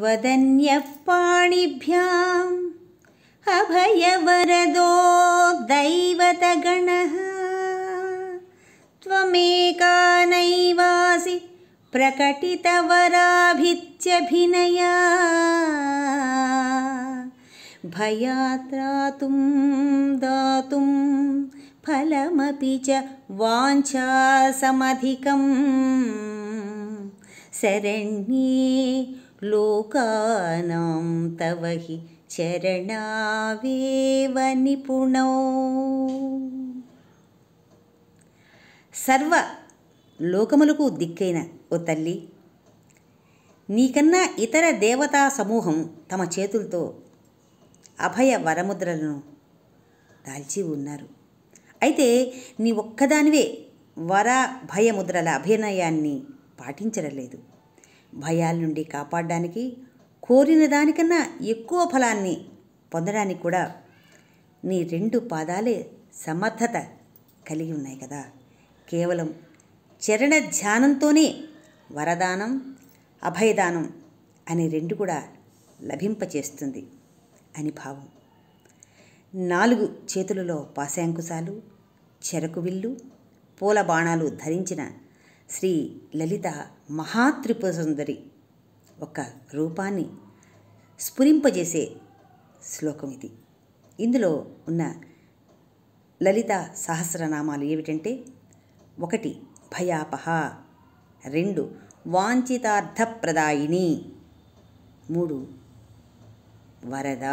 पाणिभ्याम् अभयवरदो दैवतगणः त्वमेका नैवासि प्रकटितवराभित्यभिनया भयात्रातुं दातुं फलमपि च वाञ्छासमधिकम् सरण्ये లోకానాం తవహి చరణావేవ నిపుణ సర్వ లోకములకు దిక్కైన ఓ తల్లి నీకన్నా ఇతర దేవతా సమూహం తమ చేతులతో అభయ వరముద్రలను దాల్చి ఉన్నారు అయితే నీ ఒక్కదానివే వర భయముద్రల అభినయాన్ని పాటించడలేదు భయాల నుండి కాపాడడానికి కోరిన దానికన్నా ఎక్కువ ఫలాన్ని పొందడానికి కూడా నీ రెండు పాదాలే సమర్థత కలిగి ఉన్నాయి కదా కేవలం చరణ ధ్యానంతోనే వరదానం అభయదానం అనే రెండు కూడా లభింపచేస్తుంది అని భావం నాలుగు చేతులలో పాశాంకుశాలు చెరకు విల్లు పూల బాణాలు ధరించిన శ్రీ లలిత మహాత్రిపురసుందరి ఒక రూపాన్ని స్ఫురింపజేసే శ్లోకం ఇది ఇందులో ఉన్న లలిత సహస్రనామాలు ఏమిటంటే ఒకటి భయాపహ రెండు వాంఛితార్థప్రదాయిని మూడు వరద